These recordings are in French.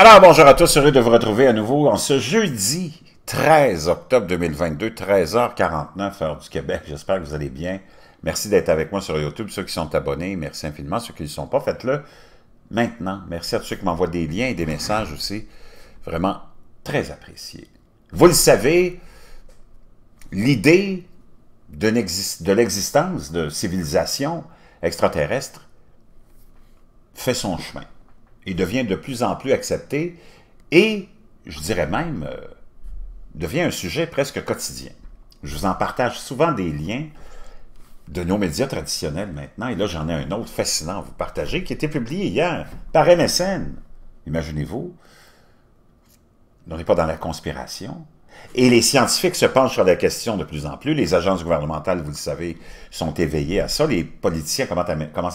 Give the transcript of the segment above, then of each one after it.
Alors, bonjour à tous, heureux de vous retrouver à nouveau en ce jeudi 13 octobre 2022, 13h49, heure du Québec. J'espère que vous allez bien. Merci d'être avec moi sur YouTube. Ceux qui sont abonnés, merci infiniment. Ceux qui ne sont pas, faites-le maintenant. Merci à tous ceux qui m'envoient des liens et des messages aussi. Vraiment très apprécié. Vous le savez, l'idée de l'existence de civilisation extraterrestre fait son chemin. Il devient de plus en plus accepté et, je dirais même, euh, devient un sujet presque quotidien. Je vous en partage souvent des liens de nos médias traditionnels maintenant, et là j'en ai un autre fascinant à vous partager, qui a été publié hier par MSN. Imaginez-vous, on n'est pas dans la conspiration, et les scientifiques se penchent sur la question de plus en plus. Les agences gouvernementales, vous le savez, sont éveillées à ça. Les politiciens commencent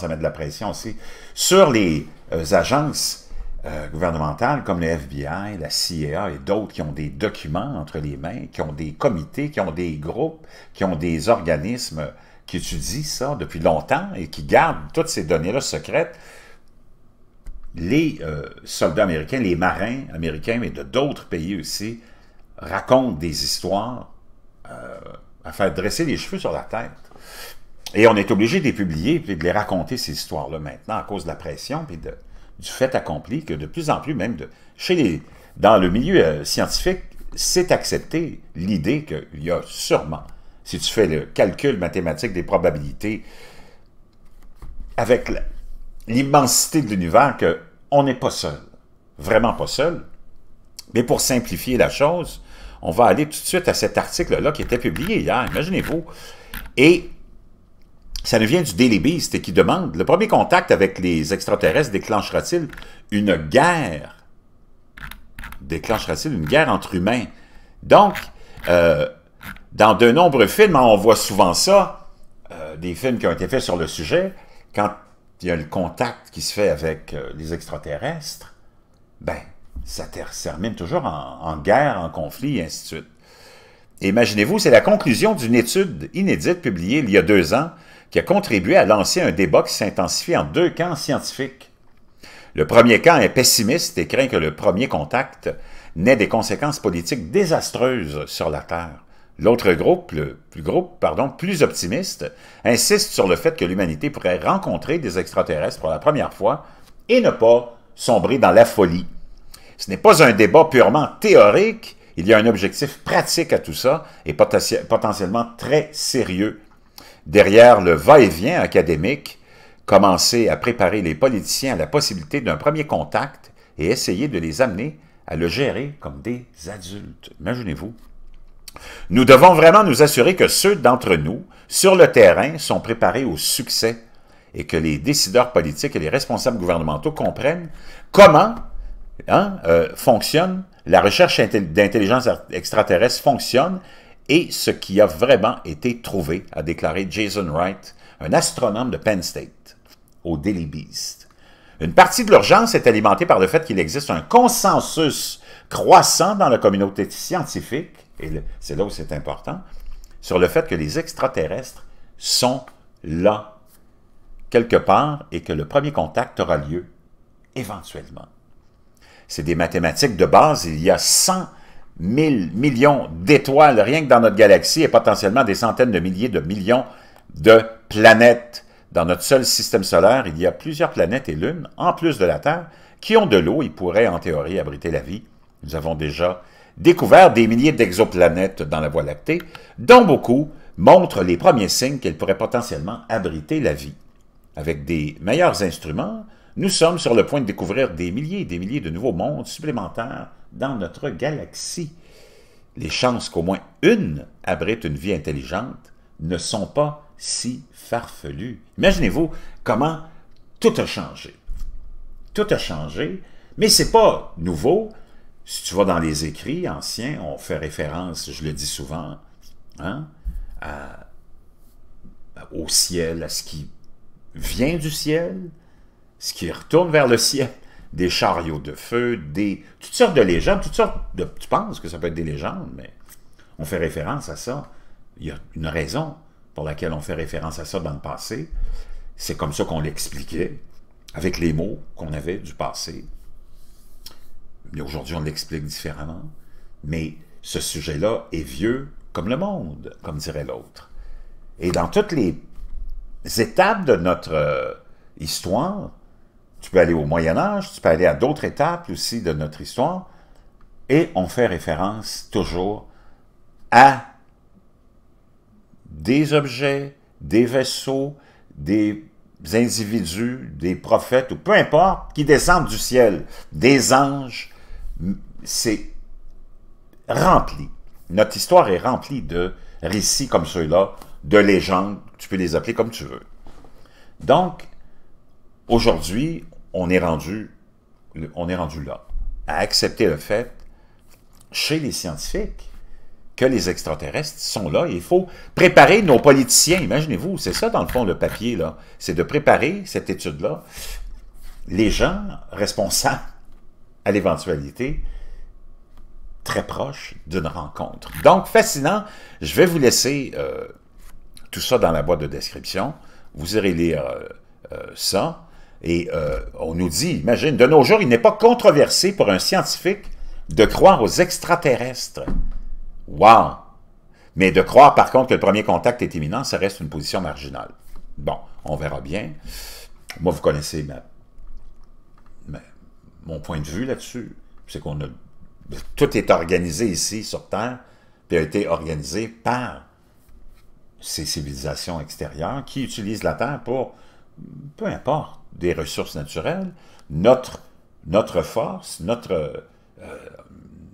à mettre de la pression aussi sur les euh, agences euh, gouvernementales comme le FBI, la CIA et d'autres qui ont des documents entre les mains, qui ont des comités, qui ont des groupes, qui ont des organismes qui étudient ça depuis longtemps et qui gardent toutes ces données-là secrètes les euh, soldats américains, les marins américains, mais de d'autres pays aussi, raconte des histoires euh, afin à dresser les cheveux sur la tête. Et on est obligé de les publier et de les raconter, ces histoires-là, maintenant, à cause de la pression et de, du fait accompli que de plus en plus, même de, chez les, dans le milieu euh, scientifique, c'est accepté l'idée qu'il y a sûrement, si tu fais le calcul mathématique des probabilités, avec l'immensité de l'univers, qu'on n'est pas seul, vraiment pas seul. Mais pour simplifier la chose, on va aller tout de suite à cet article-là qui était publié hier, imaginez-vous. Et ça nous vient du Daily Beast qui demande, le premier contact avec les extraterrestres déclenchera-t-il une guerre? Déclenchera-t-il une guerre entre humains? Donc, euh, dans de nombreux films, hein, on voit souvent ça, euh, des films qui ont été faits sur le sujet, quand il y a le contact qui se fait avec euh, les extraterrestres, ben, ça termine toujours en, guerre, en conflit, et ainsi de suite. Imaginez-vous, c'est la conclusion d'une étude inédite publiée il y a deux ans qui a contribué à lancer un débat qui s'intensifie en deux camps scientifiques. Le premier camp est pessimiste et craint que le premier contact n'ait des conséquences politiques désastreuses sur la Terre. L'autre groupe, le plus groupe, pardon, plus optimiste, insiste sur le fait que l'humanité pourrait rencontrer des extraterrestres pour la première fois et ne pas sombrer dans la folie. Ce n'est pas un débat purement théorique, il y a un objectif pratique à tout ça et potentiellement très sérieux. Derrière le va-et-vient académique, commencer à préparer les politiciens à la possibilité d'un premier contact et essayer de les amener à le gérer comme des adultes. Imaginez-vous. Nous devons vraiment nous assurer que ceux d'entre nous, sur le terrain, sont préparés au succès et que les décideurs politiques et les responsables gouvernementaux comprennent comment Hein, euh, fonctionne, la recherche d'intelligence extraterrestre fonctionne, et ce qui a vraiment été trouvé, a déclaré Jason Wright, un astronome de Penn State, au Daily Beast. Une partie de l'urgence est alimentée par le fait qu'il existe un consensus croissant dans la communauté scientifique, et c'est là où c'est important, sur le fait que les extraterrestres sont là, quelque part, et que le premier contact aura lieu éventuellement c'est des mathématiques de base. Il y a 100 000 millions d'étoiles rien que dans notre galaxie et potentiellement des centaines de milliers de millions de planètes. Dans notre seul système solaire, il y a plusieurs planètes et lunes, en plus de la Terre, qui ont de l'eau et pourraient en théorie abriter la vie. Nous avons déjà découvert des milliers d'exoplanètes dans la Voie lactée, dont beaucoup montrent les premiers signes qu'elles pourraient potentiellement abriter la vie. Avec des meilleurs instruments, nous sommes sur le point de découvrir des milliers et des milliers de nouveaux mondes supplémentaires dans notre galaxie. Les chances qu'au moins une abrite une vie intelligente ne sont pas si farfelues. Imaginez-vous comment tout a changé. Tout a changé, mais c'est pas nouveau. Si tu vas dans les écrits anciens, on fait référence, je le dis souvent, hein, au ciel, à ce qui vient du ciel, ce qui retourne vers le ciel. Des chariots de feu, des toutes sortes de légendes, toutes sortes de... Tu penses que ça peut être des légendes, mais on fait référence à ça. Il y a une raison pour laquelle on fait référence à ça dans le passé. C'est comme ça qu'on l'expliquait, avec les mots qu'on avait du passé. Mais aujourd'hui, on l'explique différemment. Mais ce sujet-là est vieux comme le monde, comme dirait l'autre. Et dans toutes les étapes de notre euh, histoire, tu peux aller au Moyen Âge, tu peux aller à d'autres étapes aussi de notre histoire, et on fait référence toujours à des objets, des vaisseaux, des individus, des prophètes, ou peu importe, qui descendent du ciel, des anges, c'est rempli. Notre histoire est remplie de récits comme ceux-là, de légendes, tu peux les appeler comme tu veux. Donc, aujourd'hui, on est rendu, on est rendu là, à accepter le fait, chez les scientifiques, que les extraterrestres sont là. Il faut préparer nos politiciens. Imaginez-vous, c'est ça dans le fond le papier, là. C'est de préparer cette étude-là, les gens responsables à l'éventualité très proche d'une rencontre. Donc, fascinant. Je vais vous laisser euh, tout ça dans la boîte de description. Vous irez lire euh, euh, ça. Et euh, on nous dit, imagine, de nos jours, il n'est pas controversé pour un scientifique de croire aux extraterrestres. Wow! Mais de croire, par contre, que le premier contact est imminent, ça reste une position marginale. Bon, on verra bien. Moi, vous connaissez mon point de vue là-dessus. C'est qu'on a... Tout est organisé ici, sur Terre, puis a été organisé par ces civilisations extérieures qui utilisent la Terre pour... Peu importe des ressources naturelles, notre, notre force, notre, euh,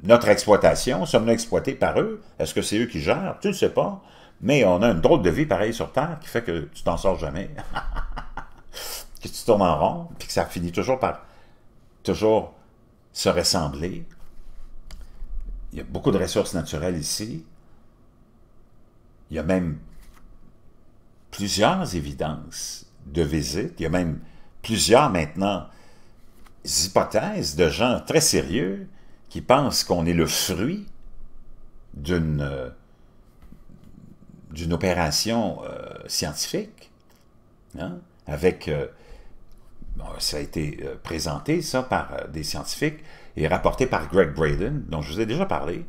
notre exploitation, sommes-nous exploités par eux? Est-ce que c'est eux qui gèrent? Tu ne sais pas, mais on a une drôle de vie pareille sur Terre qui fait que tu t'en sors jamais, que tu tournes en rond, puis que ça finit toujours par toujours se ressembler. Il y a beaucoup de ressources naturelles ici. Il y a même plusieurs évidences de visites. Il y a même plusieurs maintenant hypothèses de gens très sérieux qui pensent qu'on est le fruit d'une euh, d'une opération euh, scientifique, hein, avec, euh, ça a été présenté, ça, par des scientifiques, et rapporté par Greg Braden, dont je vous ai déjà parlé,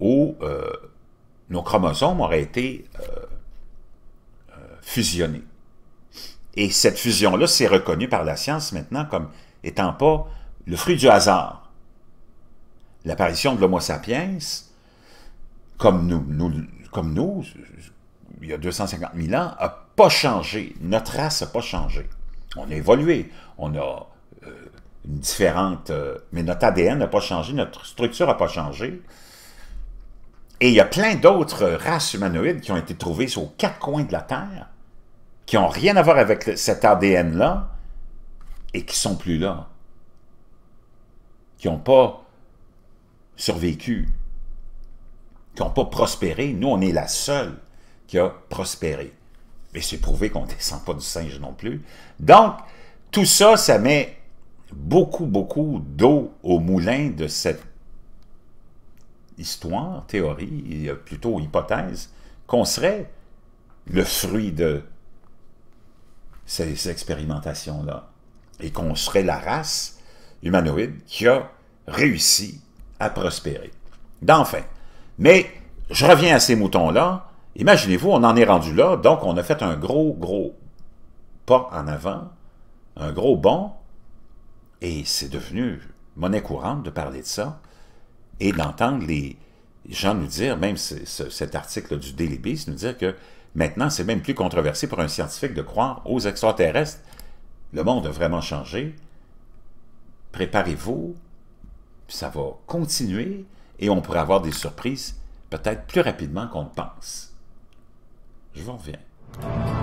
où nos chromosomes auraient été fusionnés. Et cette fusion-là, c'est reconnu par la science maintenant comme étant pas le fruit du hasard. L'apparition de l'Homo sapiens, comme nous, il y a 250 000 ans, a pas changé. Notre race n'a pas changé. On a évolué. On a euh, une différente... Euh, mais notre ADN n'a pas changé, notre structure n'a pas changé. Et il y a plein d'autres races humanoïdes qui ont été trouvées aux quatre coins de la Terre qui n'ont rien à voir avec cet ADN-là et qui sont plus là, qui n'ont pas survécu, qui n'ont pas prospéré. Nous, on est la seule qui a prospéré. Mais c'est prouvé qu'on ne descend pas du singe non plus. Donc, tout ça, ça met beaucoup, beaucoup d'eau au moulin de cette histoire, théorie, euh, plutôt hypothèse, qu'on serait le fruit de ces expérimentations-là. Et qu'on serait la race humanoïde qui a réussi à prospérer. D'enfin. Mais je reviens à ces moutons-là. Imaginez-vous, on en est rendu là, donc on a fait un gros, gros pas en avant, un gros bond, et c'est devenu monnaie courante de parler de ça et d'entendre les gens nous dire, même cet article du Daily Beast nous dire que Maintenant, c'est même plus controversé pour un scientifique de croire aux extraterrestres. Le monde a vraiment changé. Préparez-vous, ça va continuer et on pourrait avoir des surprises peut-être plus rapidement qu'on ne pense. Je vous reviens.